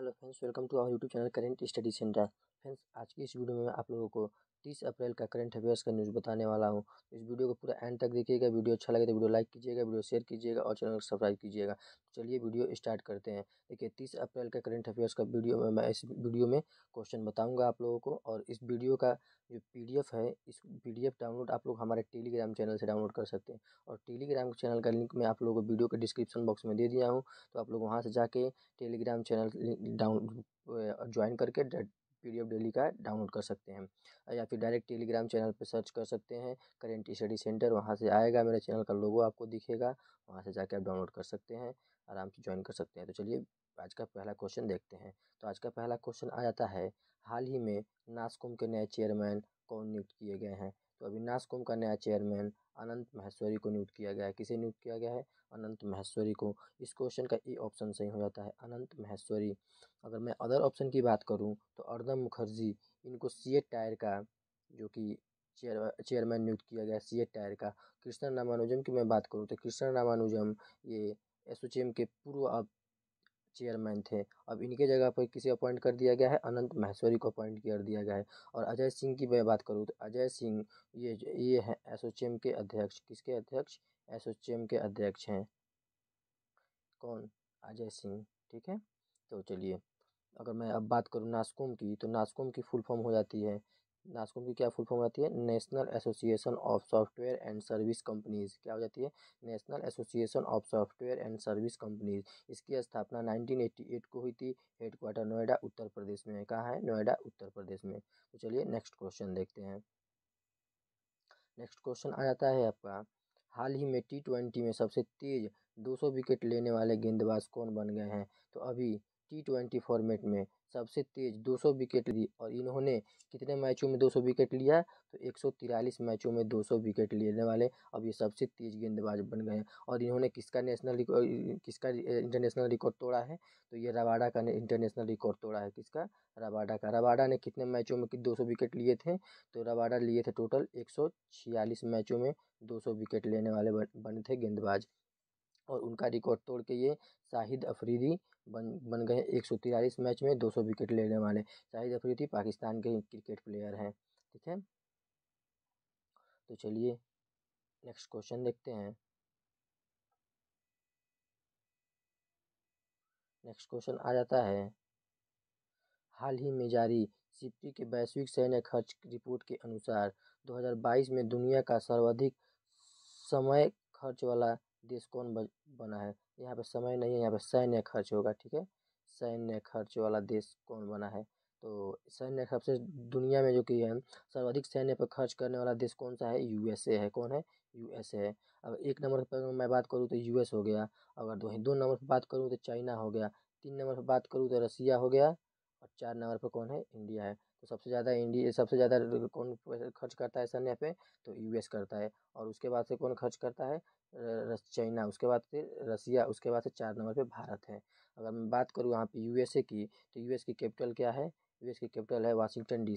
Hello friends welcome to our YouTube channel current study centre friends आज की इस video में मैं आप लोगों को तीस अप्रैल का करंट अफेयर्स का न्यूज़ बताने वाला हूँ तो इस वीडियो को पूरा एंड तक देखिएगा वीडियो अच्छा लगे तो वीडियो लाइक कीजिएगा वीडियो शेयर कीजिएगा और चैनल को सब्सक्राइब कीजिएगा तो चलिए वीडियो स्टार्ट करते हैं देखिए तीस अप्रैल का करंट अफेयर्स का वीडियो में मैं इस वीडियो में क्वेश्चन बताऊँगा आप लोगों को और इस वीडियो का जो पी है इस पी डाउनलोड आप लोग हमारे टेलीग्राम चैनल से डाउनलोड कर सकते हैं और टेलीग्राम चैनल का लिंक मैं आप लोगों को वीडियो के डिस्क्रिप्शन बॉक्स में दे दिया हूँ तो आप लोग वहाँ से जाके टेलीग्राम चैनल डाउन ज्वाइन करके एफ डेली का डाउनलोड कर सकते हैं या फिर डायरेक्ट टेलीग्राम चैनल पर सर्च कर सकते हैं करेंट स्टडी सेंटर वहाँ से आएगा मेरे चैनल का लोगो आपको दिखेगा वहाँ से जाके आप डाउनलोड कर सकते हैं आराम से ज्वाइन कर सकते हैं तो चलिए आज का पहला क्वेश्चन देखते हैं तो आज का पहला क्वेश्चन आ जाता है हाल ही में नासकुम के नए चेयरमैन कौन नियुक्त किए गए हैं तो अभी नासकुम का नया चेयरमैन अनंत महेश्वरी को नियुक्त किया गया है किसे नियुक्त किया गया है अनंत महेश्वरी को इस क्वेश्चन का ए ऑप्शन सही हो जाता है अनंत महेश्वरी अगर मैं अदर ऑप्शन की बात करूँ तो अर्दम मुखर्जी इनको सी टायर का जो कि चेयर चेयरमैन नियुक्त किया गया सी टायर का कृष्णा रामानुजम की मैं बात करूँ तो कृष्णा रामानुजम ये एसोचेम के पूर्व चेयरमैन थे अब इनके जगह पर किसे अपॉइंट कर दिया गया है अनंत महेश्वरी को अपॉइंट कर दिया गया है और अजय सिंह की मैं बात करूँ तो अजय सिंह ये ये हैं एसोचैम के अध्यक्ष किसके अध्यक्ष एसोचैम के अध्यक्ष हैं कौन अजय सिंह ठीक है तो चलिए अगर मैं अब बात करूँ नास्कोम की तो नास्कोम की फुल फॉर्म हो जाती है नासकॉम की क्या फुल फॉर्म आती है National Association of Software and Service Companies क्या हो जाती है National Association of Software and Service Companies इसकी स्थापना 1988 को हुई थी हेडक्वार्टर नोएडा उत्तर प्रदेश में कहाँ है नोएडा उत्तर प्रदेश में तो चलिए नेक्स्ट क्वेश्चन देखते हैं नेक्स्ट क्वेश्चन आ जाता है आपका हाल ही में टी ट्वेंटी में सबसे तेज़ सौ विकेट लेने वाले गेंदबाज कौन बन गए हैं तो अभी टी ट्वेंटी फॉर्मेट में सबसे तेज 200 विकेट ली और इन्होंने कितने मैचों में 200 विकेट लिया है तो एक मैचों में 200 विकेट लेने वाले अब ये सबसे तेज गेंदबाज बन गए हैं और इन्होंने किसका नेशनल किसका इंटरनेशनल रिकॉर्ड तोड़ा है तो ये रबाडा का इंटरनेशनल रिकॉर्ड तोड़ा है किसका रबाडा का रबाडा ने कितने मैचों में दो विकेट लिए थे तो रबाडा लिए थे टोटल एक मैचों में दो विकेट लेने वाले बने थे गेंदबाज और उनका रिकॉर्ड तोड़ के ये शाहिद अफरीदी बन बन गए एक सौ तिरालीस मैच में दो सौ विकेट लेने वाले शाहिद अफरीदी पाकिस्तान के क्रिकेट प्लेयर हैं ठीक है तो चलिए नेक्स्ट क्वेश्चन देखते हैं नेक्स्ट क्वेश्चन आ जाता है हाल ही में जारी सिप्री के वैश्विक सैन्य खर्च रिपोर्ट के अनुसार 2022 में दुनिया का सर्वाधिक समय खर्च वाला देश कौन बन, बना है यहाँ पे समय नहीं है यहाँ पे सैन्य खर्च होगा ठीक है सैन्य खर्च वाला देश कौन बना है तो सैन्य सबसे दुनिया में जो कि है सर्वाधिक सैन्य पर खर्च करने वाला देश कौन सा है यूएसए है कौन है यूएसए है अब एक नंबर पर मैं बात करूँ तो यूएस हो गया अगर दो नंबर पर बात करूँ तो चाइना हो गया तीन नंबर पर बात करूँ तो रसिया हो गया और चार नंबर पर कौन है इंडिया है तो सबसे ज़्यादा इंडिया सबसे ज़्यादा कौन खर्च करता है सन्ने पे तो यूएस करता है और उसके बाद से कौन खर्च करता है चाइना उसके बाद फिर रसिया उसके बाद से चार नंबर पे भारत है अगर मैं बात करूँ यहाँ पे यूएसए की तो यूएस की कैपिटल क्या है यूएस की कैपिटल है वाशिंगटन डी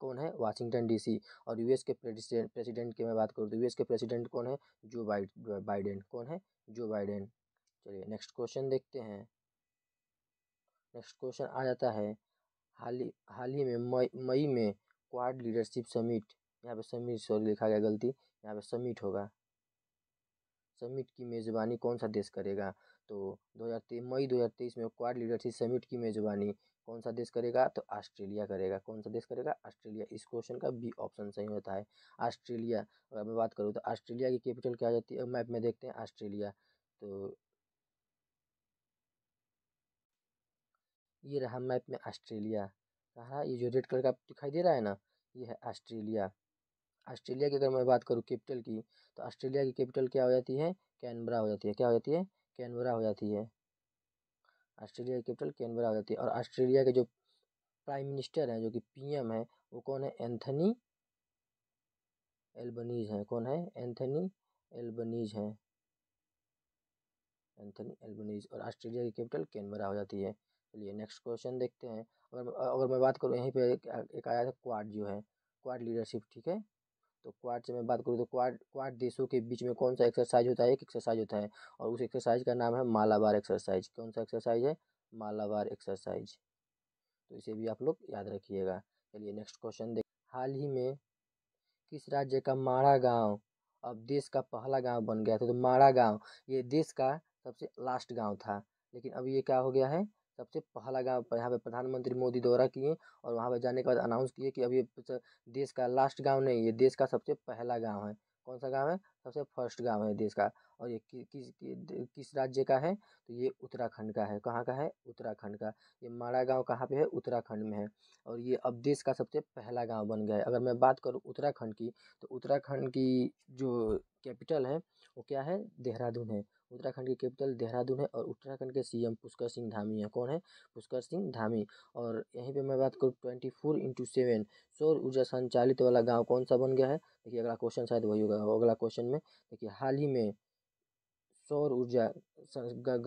कौन है वाशिंगटन डीसी और यूएस के प्रेसिडेंट प्रेसिडेंट की मैं बात करूँ तो यूएस के प्रेसिडेंट कौन है जो बाइड बाइडेन कौन है जो बाइडेन चलिए नेक्स्ट क्वेश्चन देखते हैं नेक्स्ट क्वेश्चन आ जाता है हाल ही हाल ही में मई मई में क्वाड लीडरशिप समिट यहाँ पे समिट सॉरी लिखा गया गलती यहाँ पे समिट होगा समिट की मेज़बानी कौन सा देश करेगा तो दो हज़ार तेईस मई दो हज़ार तेईस में क्वाड लीडरशिप समिट की मेज़बानी कौन सा देश करेगा तो ऑस्ट्रेलिया करेगा कौन सा देश करेगा ऑस्ट्रेलिया इस क्वेश्चन का बी ऑप्शन सही होता है ऑस्ट्रेलिया अगर मैं बात करूँ तो ऑस्ट्रेलिया की कैपिटल क्या आ जाती है मैप में देखते हैं ऑस्ट्रेलिया तो ये रहा मैप में ऑस्ट्रेलिया कहा ये जो रेड कलर का दिखाई दे रहा है ना ये है ऑस्ट्रेलिया ऑस्ट्रेलिया की अगर मैं बात करूँ कैपिटल की तो ऑस्ट्रेलिया की कैपिटल क्या हो जाती है कैनबरा हो जाती है क्या हो जाती है कैनबरा हो जाती है ऑस्ट्रेलिया की कैपिटल कैनबरा हो जाती है और ऑस्ट्रेलिया के जो प्राइम मिनिस्टर हैं जो कि पीएम है वो कौन है एंथनी एल्बनीज हैं कौन है एंथनी एल्बनीज हैं एंथनी एल्बनीज और ऑस्ट्रेलिया की कैपिटल कैनबरा हो जाती है चलिए नेक्स्ट क्वेश्चन देखते हैं अगर अगर मैं बात करूँ यहीं पे एक, एक आया था क्वाड जो है क्वाड लीडरशिप ठीक है तो क्वाड से मैं बात करूँ तो क्वाड क्वाड देशों के बीच में कौन सा एक्सरसाइज होता है एक एक्सरसाइज होता है और उस एक्सरसाइज का नाम है मालाबार एक्सरसाइज कौन सा एक्सरसाइज है मालाबार एक्सरसाइज तो इसे भी आप लोग याद रखिएगा चलिए नेक्स्ट क्वेश्चन देख हाल ही में किस राज्य का माड़ा गाँव अब देश का पहला गाँव बन गया था तो माड़ा गाँव ये देश का सबसे लास्ट गाँव था लेकिन अब ये क्या हो गया है सबसे पहला गाँव यहाँ पर प्रधानमंत्री मोदी दौरा किए और वहाँ पर जाने के बाद अनाउंस किए कि अभी देश का लास्ट गाँव नहीं ये देश का सबसे पहला गाँव है कौन सा गाँव है सबसे फर्स्ट गाँव है देश का और ये किस कि, किस राज्य का है तो ये उत्तराखंड का है कहाँ का है उत्तराखंड का ये माड़ा गाँव कहाँ पे है उत्तराखंड में है और ये अब देश का सबसे पहला गांव बन गया है अगर मैं बात करूँ उत्तराखंड की तो उत्तराखंड की जो कैपिटल है वो क्या है देहरादून है उत्तराखंड की कैपिटल देहरादून है और उत्तराखंड के सीएम पुष्कर सिंह धामी है कौन है पुष्कर सिंह धामी और यहीं पे मैं बात करूँ ट्वेंटी फोर इंटू सेवन सौर ऊर्जा संचालित वाला गांव कौन सा बन गया है देखिए अगला क्वेश्चन शायद वही होगा अगला क्वेश्चन में देखिए हाल ही में सौर ऊर्जा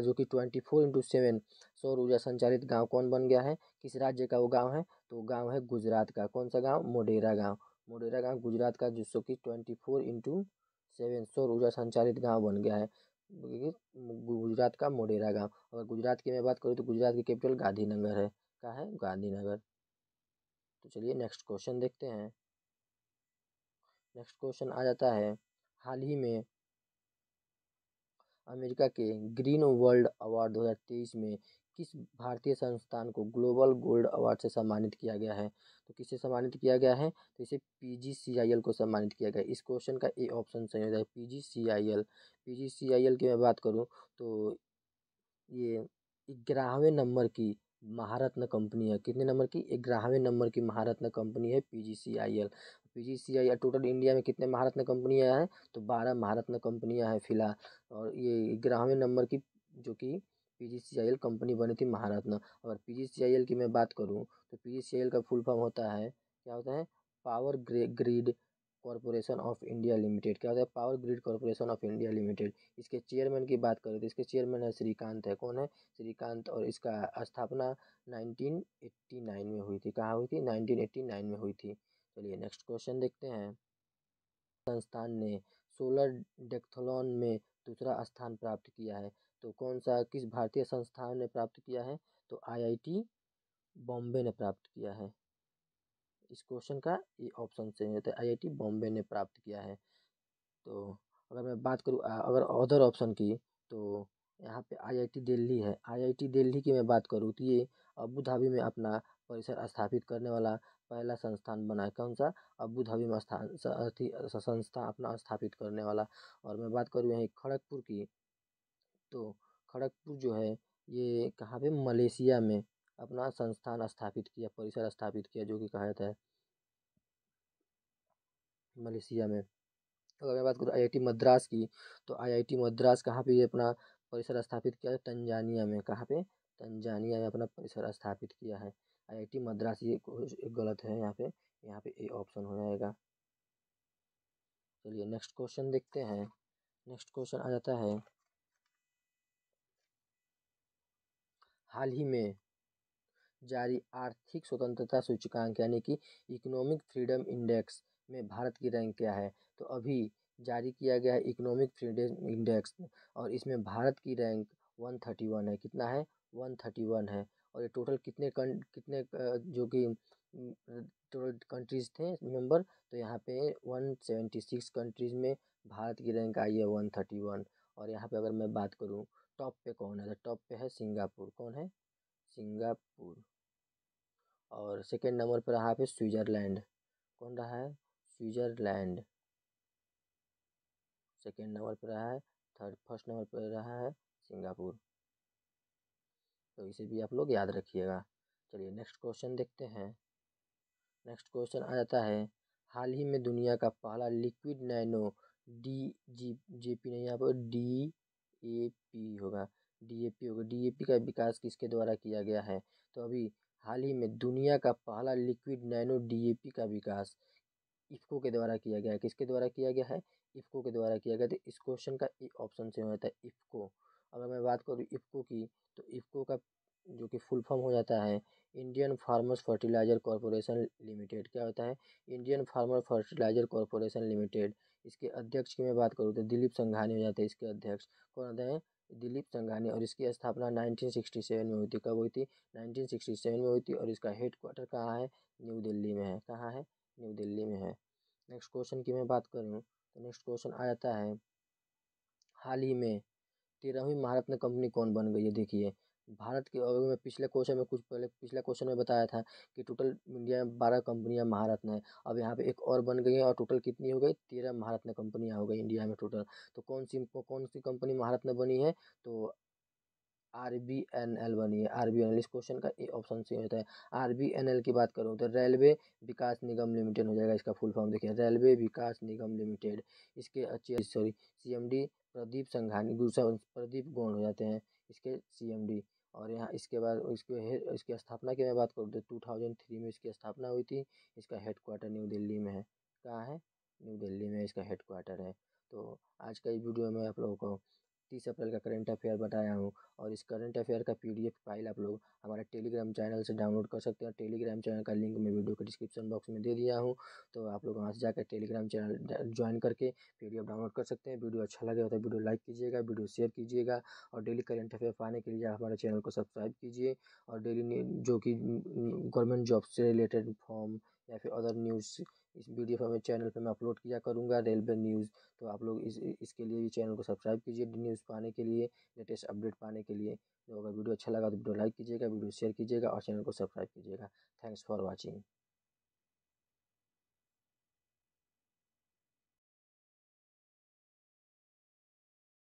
जो कि ट्वेंटी फोर इंटू सेवन सौर ऊर्जा संचालित गांव कौन बन गया है किस राज्य का वो गांव है तो गांव है गुजरात का कौन सा गांव मोडेरा गांव मोडेरा गांव गुजरात का जिसको कि ट्वेंटी फोर इंटू सेवन सौर ऊर्जा संचालित गांव बन गया है गुजरात का मोडेरा गाँव अगर गुजरात की मैं बात करूँ तो गुजरात की कैपिटल गांधीनगर है क्या है गांधीनगर तो चलिए नेक्स्ट क्वेश्चन देखते हैं नेक्स्ट क्वेश्चन आ जाता है हाल ही में अमेरिका के ग्रीन वर्ल्ड अवार्ड 2023 में किस भारतीय संस्थान को ग्लोबल गोल्ड अवार्ड से सम्मानित किया गया है तो किसे सम्मानित किया गया है तो इसे पीजीसीआईएल को सम्मानित किया गया इस क्वेश्चन का ए ऑप्शन सही हो जाए पीजीसीआईएल पीजीसीआईएल की मैं बात करूँ तो ये ग्यारहवें नंबर की महारत्न कंपनी है कितने नंबर की ग्यारहवें नंबर की महारत्न कंपनी है P G C I L P G C I L total India में कितने महारत्न कंपनियाँ हैं तो बारह महारत्न कंपनियाँ हैं फिलहाल और ये ग्यारहवें नंबर की जो कि P G C I L company बनी थी महारत्न अगर P G C I L की मैं बात करूँ तो पी जी सी एल का फुल फॉर्म होता है क्या होता है Power Grid Corporation of India Limited क्या होता है Power Grid Corporation of India Limited इसके चेयरमैन की बात करें तो इसके चेयरमैन है श्रीकांत है कौन है श्रीकांत और इसका स्थापना 1989 में हुई थी कहाँ हुई थी 1989 में हुई थी चलिए नेक्स्ट क्वेश्चन देखते हैं संस्थान ने सोलर डेक्थलॉन में दूसरा स्थान प्राप्त किया है तो कौन सा किस भारतीय संस्थान ने प्राप्त किया है तो आईआईटी बॉम्बे ने प्राप्त किया है इस क्वेश्चन का ये ऑप्शन से होता है तो आईआईटी बॉम्बे ने प्राप्त किया है तो अगर मैं बात करूँ अगर अदर ऑप्शन की तो यहाँ पे आईआईटी दिल्ली है आईआईटी दिल्ली की मैं बात करूँ तो ये अबू धाबी में अपना परिसर स्थापित करने वाला पहला संस्थान बना है कौन सा अबू धाबी में स्थान संस्था अपना स्थापित करने वाला और मैं बात करूँ यहीं खड़गपुर की तो खड़गपुर जो है ये कहाँ पे मलेशिया में अपना संस्थान स्थापित किया परिसर स्थापित किया जो कि कहा जाता है मलेशिया में अगर मैं बात करूँ आईआईटी मद्रास की तो आईआईटी मद्रास कहाँ पे ये अपना परिसर स्थापित किया है तंजानिया में कहाँ पे तंजानिया में अपना परिसर स्थापित किया है आईआईटी मद्रास ये गलत है यहाँ पे यहाँ पे ए ऑप्शन हो जाएगा चलिए नेक्स्ट क्वेश्चन देखते हैं नेक्स्ट क्वेश्चन आ जाता है हाल ही में जारी आर्थिक स्वतंत्रता सूचकांक यानी कि इकोनॉमिक फ्रीडम इंडेक्स में भारत की रैंक क्या है तो अभी जारी किया गया है इकोनॉमिक फ्रीडम इंडेक्स और इसमें भारत की रैंक वन थर्टी वन है कितना है वन थर्टी वन है और ये टोटल कितने कं कितने जो कि टोटल कंट्रीज़ थे मेंबर तो यहाँ पे वन सेवेंटी सिक्स कंट्रीज़ में भारत की रैंक आई है वन थर्टी वन और यहाँ पे अगर मैं बात करूँ टॉप पे कौन है तो टॉप पे है सिंगापुर कौन है सिंगापुर और सेकेंड नंबर पर रहा फिर स्विट्ज़रलैंड कौन रहा है स्विट्ज़रलैंड सेकेंड नंबर पर रहा है थर्ड फर्स्ट नंबर पर रहा है सिंगापुर तो इसे भी आप लोग याद रखिएगा चलिए नेक्स्ट क्वेश्चन देखते हैं नेक्स्ट क्वेश्चन आ जाता है हाल ही में दुनिया का पहला liquid nano D G J P नहीं यहाँ पर डी पी होगा डी.ए.पी. होगा डी.ए.पी. का विकास किसके द्वारा किया गया है तो अभी हाल ही में दुनिया का पहला लिक्विड नैनो डी.ए.पी. का विकास इफको के द्वारा किया गया है किसके द्वारा किया गया है इफको के द्वारा किया गया तो इस क्वेश्चन का ए ऑप्शन से हो जाता है इफको अगर मैं बात करूँ इफको की तो इफको का जो कि फुल फॉर्म हो जाता है Indian Farmers Fertiliser Corporation Limited क्या होता है Indian Farmer Fertiliser Corporation Limited इसके अध्यक्ष की मैं बात करूँ तो दिलीप संघानी हो जाते हैं इसके अध्यक्ष कौन होते हैं दिलीप संघानी और इसकी स्थापना 1967 में हुई थी कब हुई थी 1967 में हुई थी और इसका हेड क्वार्टर कहाँ है न्यू दिल्ली में है कहाँ है न्यू दिल्ली में है नेक्स्ट क्वेश्चन की मैं बात करूँ तो नेक्स्ट क्वेश्चन आ जाता है हाल ही में तेरहवीं भारत में कंपनी कौन बन गई है देखिए भारत के अगर मैं पिछले क्वेश्चन में कुछ पहले पिछले क्वेश्चन में बताया था कि टोटल इंडिया में बारह कंपनियां भारत में अब यहाँ पे एक और बन गई है और टोटल कितनी हो गई तेरह भारत में कंपनियां हो गई इंडिया में टोटल तो कौन सी कौन सी कंपनी भारत में बनी है तो आर बी एन एल बनी है आर बी एन एल इस क्वेश्चन का ए ऑप्शन सी होता है आर बी एन एल की बात करूँ तो रेलवे विकास निगम लिमिटेड हो जाएगा इसका फुल फॉर्म देखिए रेलवे विकास निगम लिमिटेड इसके अच्छे sorry C M D Pradeep Sanghani Pradeep Gaur हो जाते हैं इसके सी एम डी और यहाँ इसके बाद इसके इसकी स्थापना की मैं बात करूँ तो टू थाउजेंड थ्री में इसकी स्थापना हुई थी इसका हेडक्वार्टर न्यू दिल्ली में है कहाँ है न्यू दिल्ली में इसका हेडक्वार्टर है तो आज का इस वीडियो में आप लोगों को तीस अप्रैल का करेंट अफेयर बताया हूँ और इस करंट अफेयर का पीडीएफ फाइल आप लोग हमारे टेलीग्राम चैनल से डाउनलोड कर सकते हैं टेलीग्राम चैनल का लिंक मैं वीडियो के डिस्क्रिप्शन बॉक्स में दे दिया हूँ तो आप लोग वहाँ से जाकर टेलीग्राम चैनल ज्वाइन करके पीडीएफ डाउनलोड कर सकते हैं वीडियो अच्छा लगे तो वीडियो लाइक कीजिएगा वीडियो शेयर कीजिएगा और डेली करेंट अफेयर पाने के लिए हमारे चैनल को सब्सक्राइब कीजिए और डेली जो कि गवर्नमेंट जॉब से रिलेटेड फॉर्म या फिर अदर न्यूज़ इस वीडियो पर मैं चैनल पे मैं अपलोड किया करूँगा रेलवे न्यूज़ तो आप लोग इस इसके लिए भी चैनल को सब्सक्राइब कीजिए न्यूज़ पाने के लिए लेटेस्ट अपडेट पाने के लिए तो अगर वीडियो अच्छा लगा तो वीडियो लाइक कीजिएगा वीडियो शेयर कीजिएगा और चैनल को सब्सक्राइब कीजिएगा थैंक्स फॉर वॉचिंग